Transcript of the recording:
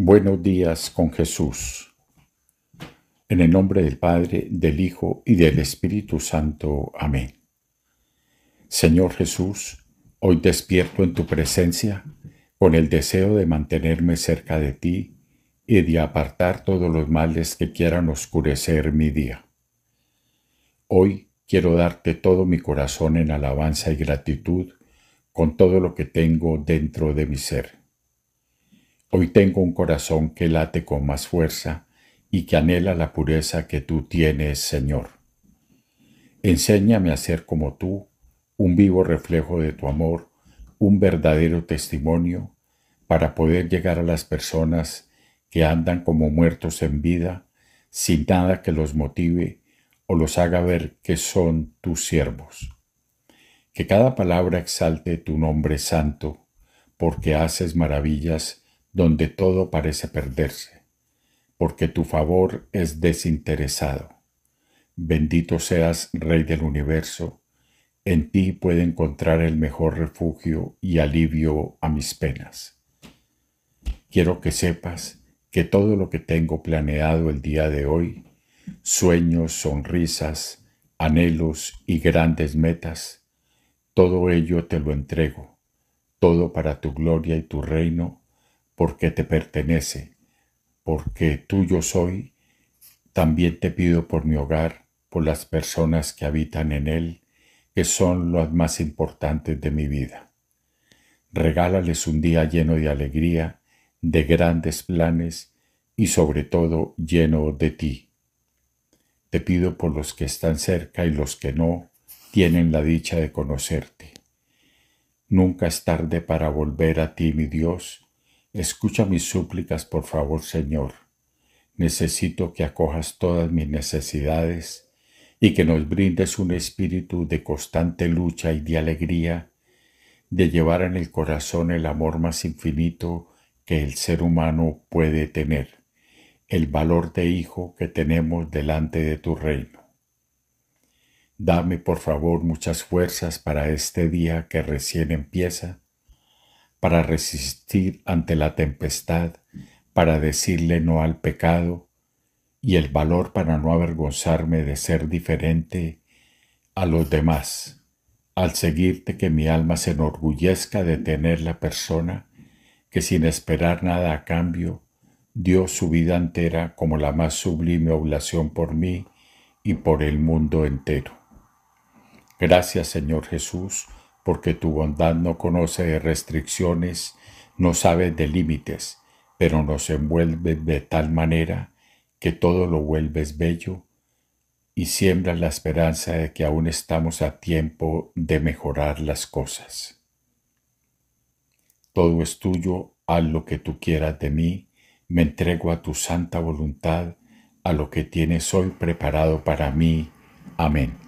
Buenos días con Jesús. En el nombre del Padre, del Hijo y del Espíritu Santo. Amén. Señor Jesús, hoy despierto en tu presencia con el deseo de mantenerme cerca de ti y de apartar todos los males que quieran oscurecer mi día. Hoy quiero darte todo mi corazón en alabanza y gratitud con todo lo que tengo dentro de mi ser Hoy tengo un corazón que late con más fuerza y que anhela la pureza que tú tienes, Señor. Enséñame a ser como tú, un vivo reflejo de tu amor, un verdadero testimonio, para poder llegar a las personas que andan como muertos en vida, sin nada que los motive o los haga ver que son tus siervos. Que cada palabra exalte tu nombre santo, porque haces maravillas donde todo parece perderse, porque tu favor es desinteresado. Bendito seas, Rey del universo, en ti puedo encontrar el mejor refugio y alivio a mis penas. Quiero que sepas que todo lo que tengo planeado el día de hoy, sueños, sonrisas, anhelos y grandes metas, todo ello te lo entrego, todo para tu gloria y tu reino, porque te pertenece, porque tuyo soy, también te pido por mi hogar, por las personas que habitan en él, que son las más importantes de mi vida. Regálales un día lleno de alegría, de grandes planes y sobre todo lleno de ti. Te pido por los que están cerca y los que no tienen la dicha de conocerte. Nunca es tarde para volver a ti, mi Dios, Escucha mis súplicas, por favor, Señor. Necesito que acojas todas mis necesidades y que nos brindes un espíritu de constante lucha y de alegría, de llevar en el corazón el amor más infinito que el ser humano puede tener, el valor de hijo que tenemos delante de tu reino. Dame, por favor, muchas fuerzas para este día que recién empieza para resistir ante la tempestad, para decirle no al pecado y el valor para no avergonzarme de ser diferente a los demás, al seguirte que mi alma se enorgullezca de tener la persona que sin esperar nada a cambio dio su vida entera como la más sublime oblación por mí y por el mundo entero. Gracias Señor Jesús, porque tu bondad no conoce de restricciones, no sabe de límites, pero nos envuelve de tal manera que todo lo vuelves bello y siembra la esperanza de que aún estamos a tiempo de mejorar las cosas. Todo es tuyo, haz lo que tú quieras de mí, me entrego a tu santa voluntad, a lo que tienes hoy preparado para mí. Amén.